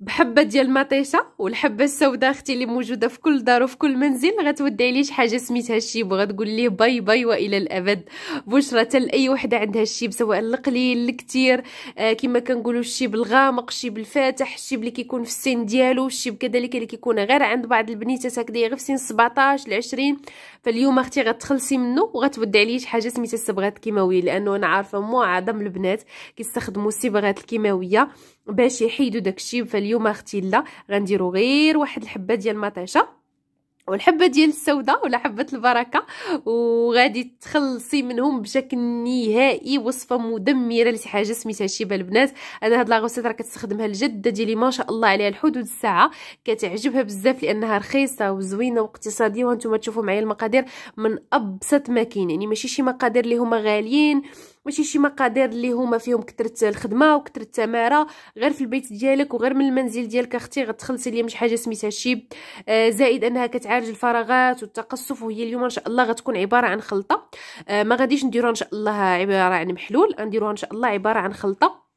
بحبه ديال المطيشه والحبه السوداء اختي اللي موجوده في كل دار وفي كل منزل غتودي عليه شي حاجه سميتها الشيب وغتقول ليه باي باي والى الابد بشرة لاي وحده عندها الشيب سواء القليل الكثير آه كما كنقولوا الشيب الغامق الشيب الفاتح الشيب اللي كيكون في السن ديالو الشيب كذلك اللي كيكون غير عند بعض البنيتات هكذا غير في سن 17 ل 20 فاليوم اختي غتخلصي منه وغتبدي عليه شي حاجه سميتها الصبغات الكيماويه لانه انا عارفه معظم البنات كيستخدموا الصبغات الكيماويه باش يحيدوا داكشي فاليوم اختي لا غنديروا غير واحد الحبه ديال مطيشه والحبه ديال السوداء ولا حبه البركه وغادي تخلصي منهم بشكل نهائي وصفه مدمره لشي حاجه سميتها شيبه البنات انا هاد لاغوسيت راه كتستخدمها الجده ديالي ما شاء الله عليها الحدود الساعه كتعجبها بزاف لانها رخيصه وزوينه واقتصاديه وانتم تشوفوا معايا المقادير من ابسط ما كاين يعني ماشي شي مقادير اللي هما غاليين ماشي شي مقادير اللي هما فيهم كثره الخدمه وكثره التماره غير في البيت ديالك وغير من المنزل ديالك اختي غتخلصي ليا مش حاجه سميتها شيب آه زائد انها كتعالج الفراغات والتقصف وهي اليوم ان شاء الله غتكون عباره عن خلطه آه ما غاديش نديروها ان شاء الله عباره عن محلول غنديروها ان شاء الله عباره عن خلطه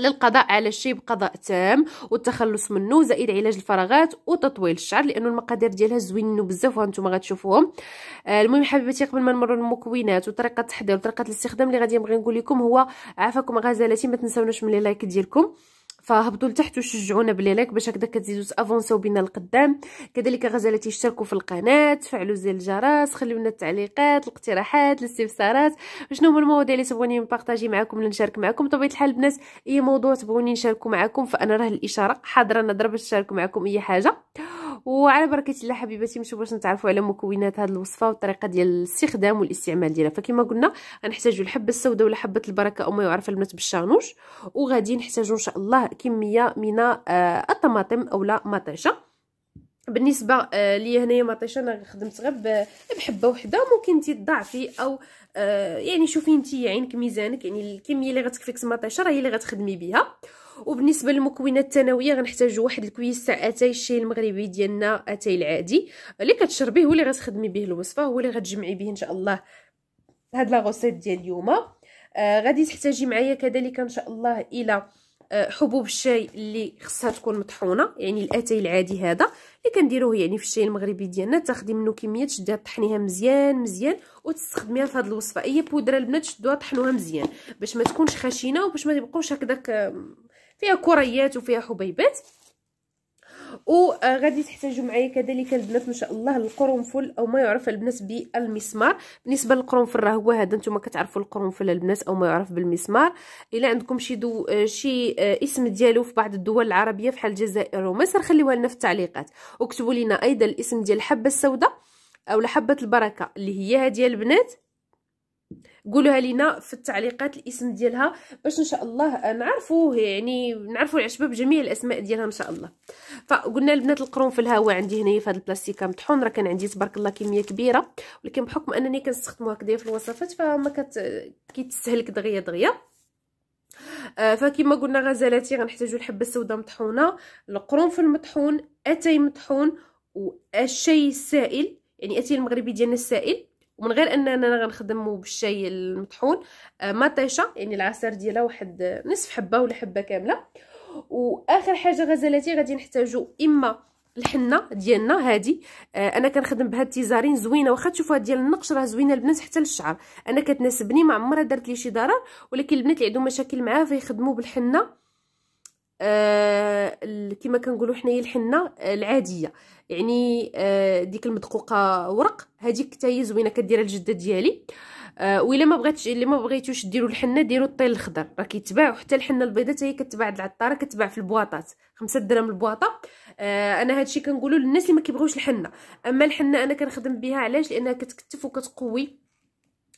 للقضاء على الشيء بقضاء تام والتخلص منه زائد علاج الفراغات وتطويل الشعر لانه المقادير ديالها زوينين بزاف وهانتوما غتشوفوهم آه المهم حبيباتي قبل ما نمروا للمكونات وطريقه التحضير وطريقه الاستخدام اللي غادي نبغي نقول لكم هو عافاكم غزلاتي ما تنساوناش من لايك ديالكم فهبطوا لتحت وشجعونا باللايك باش هكذا كتزيدوا تافونسيو بينا لقدام كذلك غزالتي اشتركوا في القناه فعلوا زر الجرس خليو لنا التعليقات الاقتراحات الاستفسارات شنو هما المواضيع اللي تبغوني نبارطاجي معكم ولا نشارك معكم بطبيعه الحال البنات اي موضوع تبغوني نشاركو معكم فانا راه الاشاره حاضره نضرب نشارك معكم اي حاجه وعلى بركه الله حبيباتي مشوا باش نتعرفوا على مكونات هذه الوصفه والطريقه ديال الاستخدام والاستعمال ديالها فكما قلنا غنحتاجوا الحبه السوداء ولا حبه البركه او ما يعرف البنات بالشانوش وغادي نحتاجوا ان شاء الله كميه من آه، الطماطم اولا مطيشه بالنسبه آه، ليا هنايا مطيشه انا خدمت غير بحبه وحده ممكن تضعفي او آه، يعني شوفي انت عينك ميزانك يعني الكميه اللي غتكفيك مطيشه راه هي اللي غتخدمي بها وبالنسبه للمكونات الثانويه غنحتاجوا واحد الكويس تاع اتاي الشاي المغربي ديالنا اتاي العادي اللي كتشربيه هو اللي غتخدمي به الوصفه هو اللي غتجمعي به ان شاء الله هاد لا ديال اليوم آه غادي تحتاجي معايا كذلك ان شاء الله الى حبوب الشاي اللي خصها تكون مطحونه يعني الاتاي العادي هذا اللي كنديروه يعني في الشاي المغربي ديالنا تاخدي منه كميه تشديها طحنيها مزيان مزيان وتستخدميها في هذه الوصفه اي بودره البنات شدوها طحنوها مزيان باش ما تكونش خشينه وباش ما تبقاوش هكذاك فيها كريات وفيها حبيبات وغادي تحتاجوا معايا كذلك البنات ان شاء الله القرنفل او ما يعرف البنات بالمسمار بالنسبه للقرنفل راه هو هذا نتوما كتعرفوا القرنفل البنات او ما يعرف بالمسمار الا عندكم شي دو شي آه، اسم ديالو في بعض الدول العربيه بحال الجزائر ومصر خليوها لنا في التعليقات وكتبوا لنا ايضا الاسم ديال الحبه السوداء او حبه البركه اللي هي هذه البنات قولوها لينا في التعليقات الاسم ديالها باش ان شاء الله نعرفوه يعني نعرفوا العشبه بجميع الاسماء ديالها ان شاء الله فقلنا البنات القرون في الهواء عندي هنايا في هاد البلاستيكه مطحون راه كان عندي تبارك الله كميه كبيره ولكن بحكم انني كنستخدمو هكذا في الوصفات فما كت كيتسهلك دغيا دغيا آه فكما قلنا غزالاتي غنحتاجو الحبه السوداء مطحونه القرنفل مطحون اتاي مطحون والشاي السائل يعني اتاي المغربي ديالنا السائل ومن غير اننا غنخدمو بالشاي المطحون آه، ما طيشه يعني العصير ديالها واحد نصف حبه ولا حبه كامله واخر حاجه غزالاتي غادي نحتاجو اما الحنه ديالنا هادي آه انا كنخدم بهاد التيزارين زوينه واخا تشوفوها ديال النقش راه زوينه البنات حتى للشعر انا كتناسبني ما عمرها درت لي شي ضرر ولكن البنات اللي عندهم مشاكل معاها فيخدموا بالحنه آه كما كنقولوا حنايا الحنه آه، العاديه يعني آه ديك المدقوقه ورق هذيك حتى هي زوينه كديرها الجده ديالي آه والا ما بغيتش الا ما بغيتوش ديروا الحنه ديروا الطيل الخضر راه كيتباع وحتى الحنه البيضاء هي كتباع عند العطاره كتباع في البواطات خمسة درهم البواطه آه انا هادشي كنقولوا للناس اللي ما كيبغيوش الحنه اما الحنه انا كنخدم بها علاش لانها كتكتف وكتقوي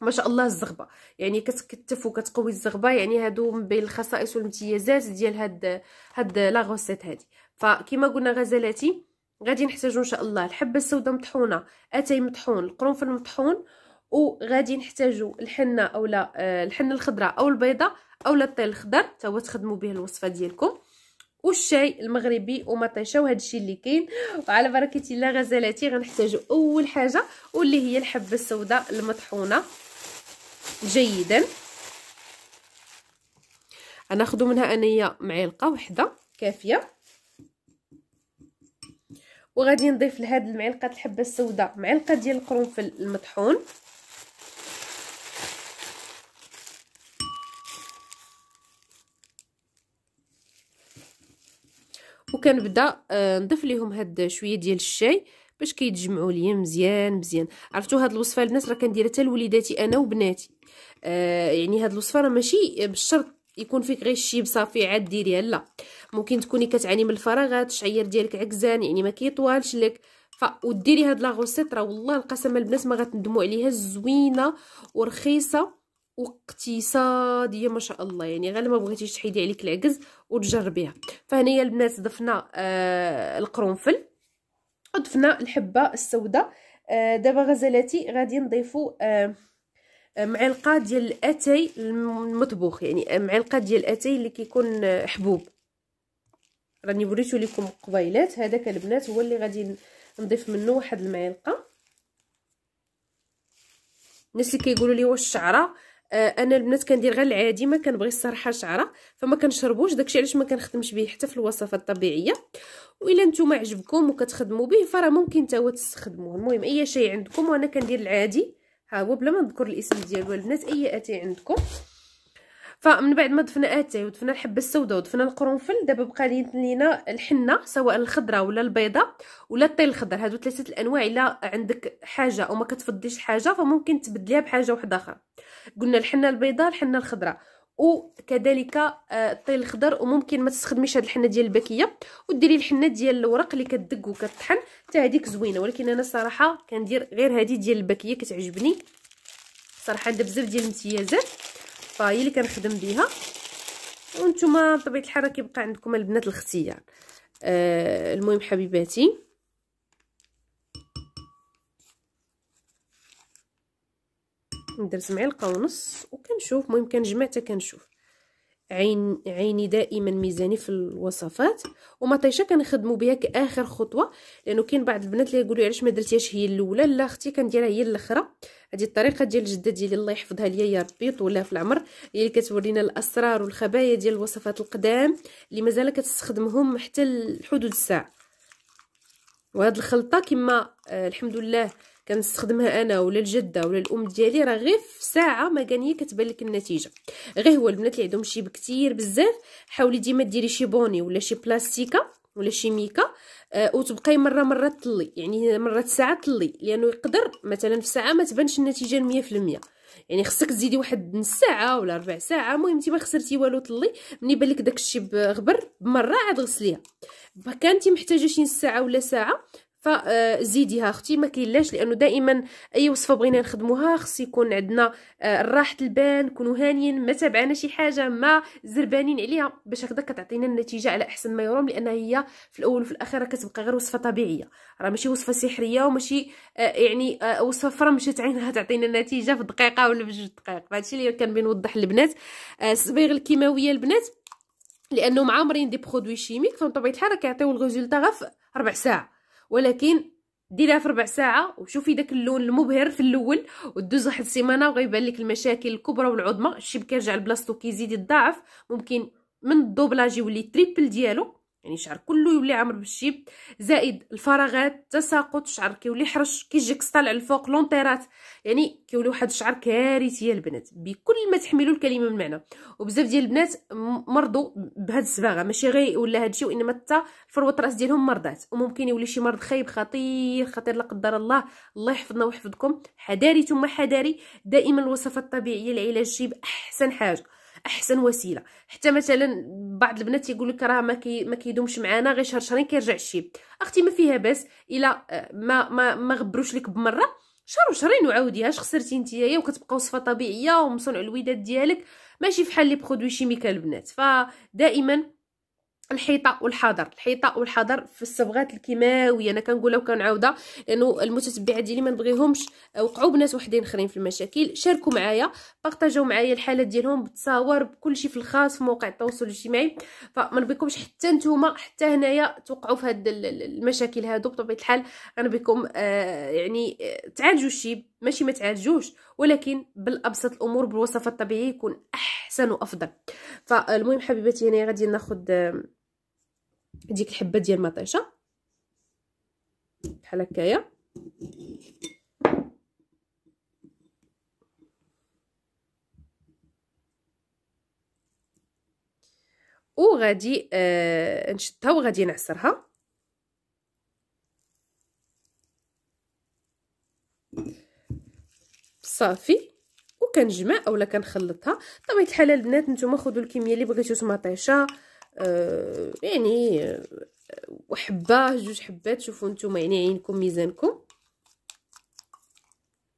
ما شاء الله الزغبه يعني كتكتف وكتقوي الزغبه يعني هادو من بين الخصائص والامتيازات ديال هاد هاد لا غوسيت هادي فكما قلنا غزالاتي غادي نحتاجو ان شاء الله الحبه السوداء مطحونه اتاي مطحون القرنفل مطحون وغادي نحتاجو الحنه اولا آه، الحنه الخضراء او البيضه اولا الطيل الخضر حتى هو تخدموا به الوصفه ديالكم والشاي المغربي ومطيشه وهذا الشيء اللي كاين وعلى بركه الله غزالاتي غنحتاجو اول حاجه واللي هي الحبه السوداء المطحونه جيدا غناخذ منها انايا معلقه وحده كافيه وغادي نضيف لهاد المعلقه الحبه السوداء معلقه ديال القرنفل المطحون وكنبدا آه، نضيف ليهم هاد شويه ديال الشاي باش كيتجمعوا ليا مزيان مزيان عرفتوا هاد الوصفه البنات راه كنديرها حتى لوليداتي انا وبناتي آه يعني هاد الوصفه راه ماشي بالشرط يكون فيك غير الشيب صافي عاد ديريها لا ممكن تكوني كتعاني من الفراغات الشعير ديالك عكزان يعني ما كيطوالش لك ف وديري هاد لا غوسيط راه والله القسم البنات ما غتندموا عليها زوينه ورخيصه واقتصاديه ما شاء الله يعني غير ما بغيتيش تحيدي عليك العكز وتجربيها فهنايا البنات ضفنا آه القرنفل ضفنا الحبه السوداء آه، دابا غزالاتي غادي نضيفوا آه، آه، معلقه ديال الاتاي المطبوخ يعني معلقه ديال الاتاي اللي كيكون حبوب راني وريتو لكم قبيلات هذاك البنات هو اللي غادي نضيف منه واحد المعلقه الناس اللي كيقولوا لي واش الشعره آه، انا البنات كندير غير العادي ما كنبغي الصراحه شعره فما كنشربوش داكشي علاش ما كنخدمش به حتى في الوصفات الطبيعيه والا نتوما عجبكم وكتخدموا به فراه ممكن حتى هو تستخدموه المهم اي شيء عندكم وانا كندير العادي ها هو بلا ما نذكر الاسم ديالو البنات اي اتاي عندكم فمن بعد ما دفنا اتاي ودفنا الحبه السوداء ودفنا القرنفل دابا بقى لينا الحنه سواء الخضراء ولا البيضاء ولا الطين الخضر هادو ثلاثه الانواع الا عندك حاجه او ما كتفضيش حاجه فممكن تبدليها بحاجه واحده اخرى قلنا الحنه البيضاء الحنه الخضراء وكذلك آه، الطين الخضر وممكن ما تستخدميش هاد الحنه ديال البكيه وديري الحنه ديال الورق اللي كدق وكطحن حتى هذيك زوينه ولكن انا صراحه كندير غير هذه ديال البكيه كتعجبني صراحه عندها بزاف ديال الامتيازات فهي اللي كنخدم بها وانتم بطبيعه الحال راه كيبقى عندكم البنات الاختيار آه المهم حبيباتي درت معلقه ونص وكنشوف المهم كنجمع حتى كنشوف عين عيني دائما ميزاني في الوصفات ومطيشه كنخدموا بها كاخر خطوه لانه كاين بعض البنات اللي يقولوا علاش ما درتيهاش هي الاولى لا اختي كنديرها هي الاخرى هذه الطريقه ديال جده ديالي الله يحفظها ليا يا ربي طولها في العمر هي اللي كتورينا الاسرار والخبايا ديال الوصفات القدام اللي مازال كتستخدمهم حتى لحدود الساعه وهاد الخلطه كما آه، الحمد لله كنستخدمها انا ولا الجده ولا الام ديالي راه غير في ساعه هي كتبان لك النتيجه غير هو البنات اللي عندهم شيب كثير بزاف حاولي ديما ديري شي بوني ولا شي بلاستيكه ولا شي ميكا آه وتبقاي مره مره طلي يعني مره ساعه طلي لانه يقدر مثلا في ساعه ما تبانش النتيجه 100% يعني خصك تزيدي واحد نص ساعه ولا ربع ساعه المهم انت ما خسرتي والو طلي ملي بان لك داك الشيب غبر بمره عاد غسليها كانتي محتاجه شي نص ساعه ولا ساعه فزيديها آه، اختي ما كيلاش لانه دائما اي وصفه بغينا نخدموها خص يكون عندنا آه، راحه البال نكونوا هانيين ما تابعنا شي حاجه ما زربانين عليها باش هكذا كتعطينا النتيجه على احسن ما يرام لان هي في الاول وفي الاخر كتبقى غير وصفه طبيعيه راه ماشي وصفه سحريه وماشي آه، يعني وصفه فرمشت عينها تعطينا النتيجه في دقيقه ولا في جوج دقائق فهادشي اللي كان بنوضح للبنات الصبيغ الكيماويه البنات لانه معمرين دي برودوي شيميك فمن الحال كيعطيو الريزولتا غير في ربع ساعه ولكن ديريها في ربع ساعه وشوفي داك اللون المبهر في الاول ودوز واحد السيمانه وغيبان لك المشاكل الكبرى والعظمى الشبكه كيرجع لبلاصتو كيزيد الضعف ممكن من الدوبلاج يولي تريبل ديالو يعني شعر كله يولي عامر بالشيب زائد الفراغات التساقط الشعر كيولي حرش كيجيك طالع الفوق لونطيرات يعني كيولي واحد الشعر كارثي البنات بكل ما تحملوا الكلمه من معنى وبزاف ديال البنات مرضوا بهاد الصباغه ماشي غير ولا هادشي وانما حتى فروه الراس ديالهم مرضات وممكن يولي شي مرض خايب خطير خطير لا قدر الله الله يحفظنا ويحفظكم حذاري ثم حذاري دائما الوصفات الطبيعيه لعلاج الشيب احسن حاجه احسن وسيله حتى مثلا بعض البنات يقول لك راه ما كي ما كيدومش معانا غير شهر شهرين كيرجع الشيب اختي ما فيها باس الا آه، ما ما ما غبروش لك بمره شهر وشهرين وعاوديها اش خسرتي هي وكتبقى وصفه طبيعيه ومصنع الوداد ديالك ماشي فحال لي برودوي كيميكال البنات فدائما الحيطه والحاضر الحيطه والحاضر في الصبغات الكيماويه انا كنقولها وكنعاودها لانه المتتبعات ديالي ما نبغيهمش وقعوا بناس وحدين اخرين في المشاكل شاركوا معايا بارطاجيو معايا الحالات ديالهم بالتصاور بكلشي في الخاص في موقع التواصل الاجتماعي فما نبغيكمش حتى نتوما حتى هنايا توقعوا في هاد المشاكل هادو بطبيعه الحال انا بكم آه يعني آه، تعالجوا الشيء ماشي ما تعالجوش ولكن بالابسط الامور بالوصفه الطبيعيه يكون احسن وافضل فالمهم حبيباتي هنا غادي ناخذ ديك الحبه ديال مطيشه بحال هكايا وغادي آه نشدها وغادي نعصرها صافي وكنجمع اولا كنخلطها طبيعه الحال البنات نتوما خذوا الكميه اللي بغيتو مطيشه آه يعني وحبه آه، جوج حبات شوفوا نتوما يعني عينكم ميزانكم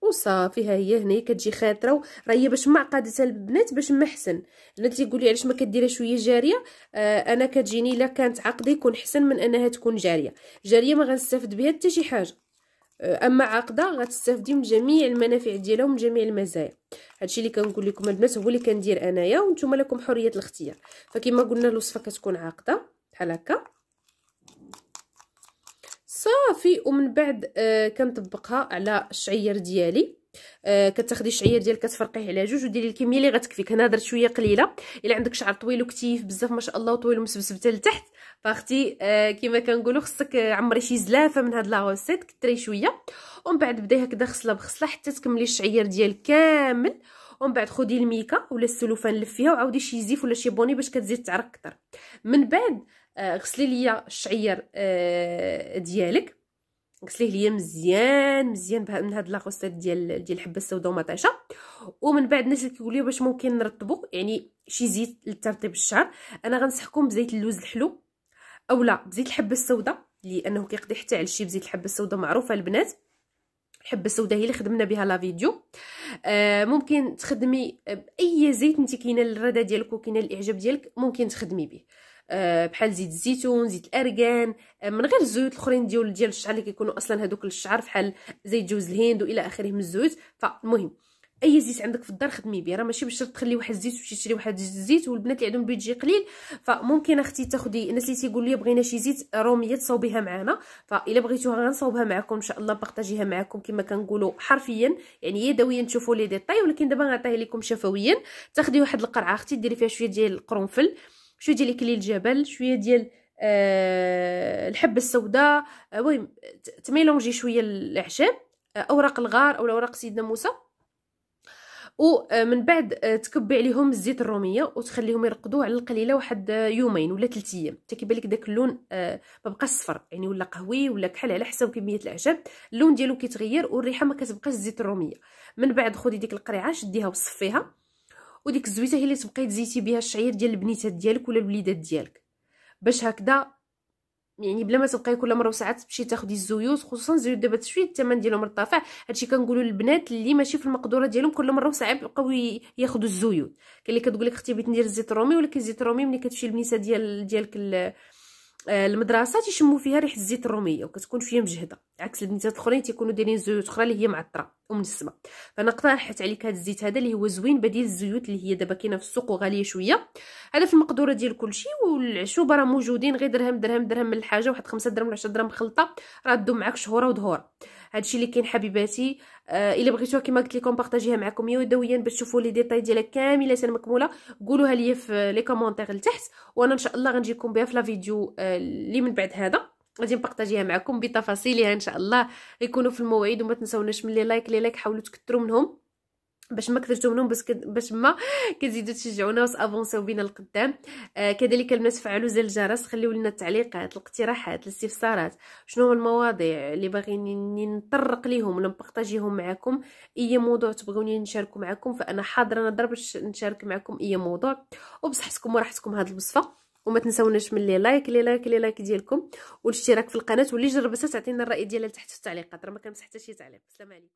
وصافي ها هي هنايا كتجي خاطره راه هي باش معقدتها البنات باش محسن البنات تيقول لي علاش ما كديرها شويه جاريه آه انا كتجيني الا كانت عقدي يكون حسن من انها تكون جاريه جاريه ما غنستافد بها حتى شي حاجه أه، اما عاقده غتستافدي من جميع المنافع ديالها ومن جميع المزايا هادشي اللي كنقول لكم البنات هو اللي كندير انايا وانتم لكم حريه الاختيار فكما قلنا الوصفه كتكون عاقده بحال هكا صافي ومن بعد آه كنطبقها على الشعير ديالي آه كتاخدي الشعير ديالك كتفرقيه على جوج وديري الكميه اللي غتكفيك هنا درت شويه قليله الا عندك شعر طويل وكثيف بزاف ما شاء الله وطويل ومسبسب حتى لتحت فاختي آه كما كنقولوا خصك عمري شي زلافه من هاد لا ريسيت كثري شويه ومن بعد بداي هكذا خصله بخصله حتى تكملي الشعير ديالك كامل ومن بعد خدي الميكا ولا السلوفان لفيها وعاودي شي زيف ولا شي بوني باش كتزيد تعرق اكثر من بعد آه غسلي ليا الشعير آه ديالك غسليه ليا مزيان مزيان من هاد لاغوسيت ديال ديال الحبه السوداء ومطيشه ومن بعد الناس اللي كيقولوا باش ممكن نرطبو يعني شي زيت لترطيب الشعر انا غنصحكم بزيت اللوز الحلو اولا بزيت الحبه السوداء لانه كيقضي حتى على الشيء بزيت الحبه السوداء معروفه البنات الحبه السوداء هي اللي خدمنا بها لا فيديو آه ممكن تخدمي باي زيت انت كاينه الرده ديالك وكاينه الاعجاب ديالك ممكن تخدمي به آه، بحال زيت الزيتون زيت الارغان آه، من غير الزيوت الاخرين ديال ديال الشعر اللي كيكونوا اصلا هذوك الشعر بحال زيت جوز الهند والى اخره من الزيوت فالمهم اي زيت عندك في الدار خدمي به راه ماشي بشرط تخلي واحد الزيت وتمشي تشري واحد الزيت والبنات اللي عندهم بيدجي قليل فممكن اختي تاخدي الناس اللي تيقول لي بغينا شي زيت روميه تصاوبيها معنا فالا بغيتوها غنصاوبها معكم ان شاء الله بارطاجيها معكم كما كنقولوا حرفيا يعني يدويا تشوفوا لي ديطاي ولكن دابا غنعطيها لكم شفويا تاخدي واحد القرعه اختي ديري فيها شويه ديال القرنفل شويه ديال اكليل الجبل شويه ديال أه الحبه السوداء آه، المهم تميلونجي شويه الاعشاب آه، اوراق الغار او اوراق سيدنا موسى ومن آه، بعد تكبي عليهم الزيت الروميه وتخليهم يرقدوا على القليله واحد يومين ولا ثلاث ايام حتى كيبان لك داك اللون ما صفر يعني ولا قهوي ولا كحل على حسب كميه الاعشاب اللون ديالو كيتغير والريحه ما كتبقاش الزيت الروميه من بعد خدي ديك القريعه شديها وصفيها وديك الزويته هي اللي تبقاي تزيتي بها الشعير ديال البنيتات ديالك ولا الوليدات ديالك باش هكذا يعني بلا ما تبقاي كل مره وساعات تمشي تاخدي الزيوت خصوصا الزيوت دابا شويه الثمن ديالهم مرتفع هادشي كنقولوا للبنات اللي ماشي في المقدوره ديالهم كل مره وساعات يبقاو ياخذوا الزيوت كاين اللي كتقول لك اختي بغيت ندير الزيت رومي ولكن الزيت الرومي ملي كتمشي البنيته ديال ديالك آه، المدرسه تيشموا فيها ريحه الزيت الروميه وكتكون شويه مجهده عكس البنات الاخرين تيكونوا دايرين زيوت اخرى اللي هي معطره ومنسمه فانا اقترحت عليك هذا الزيت هذا اللي هو زوين بديل الزيوت اللي هي دابا كاينه في السوق وغاليه شويه هذا في المقدوره ديال كلشي والعشوبه راه موجودين غير درهم درهم درهم من الحاجه واحد 5 درهم ولا 10 درهم خلطه راه دو معاك شهوره ودهوره هادشي اللي كاين حبيباتي آه الا بغيتوها كما قلت لكم بارطاجيها معكم يدويا باش تشوفوا لي ديتاي ديالها كامله مكموله قولوها لي في لي كومونتير لتحت وانا ان شاء الله غنجيكم بها في لا فيديو آه، اللي آه من بعد هذا غادي نبارطاجيها معكم بتفاصيلها ان شاء الله يكونوا في الموعد وما تنساوناش من لي لايك لي لايك حاولوا تكثروا منهم باش ما كثرتو بس كد... باش ما كتزيدوا تشجعونا افونسيو بينا لقدام آه كذلك الناس فعلوا زر الجرس خليو لنا التعليقات الاقتراحات الاستفسارات شنو هو المواضيع اللي باغيني نطرق ليهم ولا نبارطاجيهم معكم اي موضوع تبغوني نشاركو معكم فانا حاضره نضرب باش نشارك معكم اي موضوع وبصحتكم وراحتكم هاد الوصفه وما تنساوناش من لي لايك لي لايك لي لايك ديالكم والاشتراك في القناه واللي جربتها تعطينا الراي ديالها تحت في التعليقات راه ما كنمسح حتى شي تعليق السلام عليكم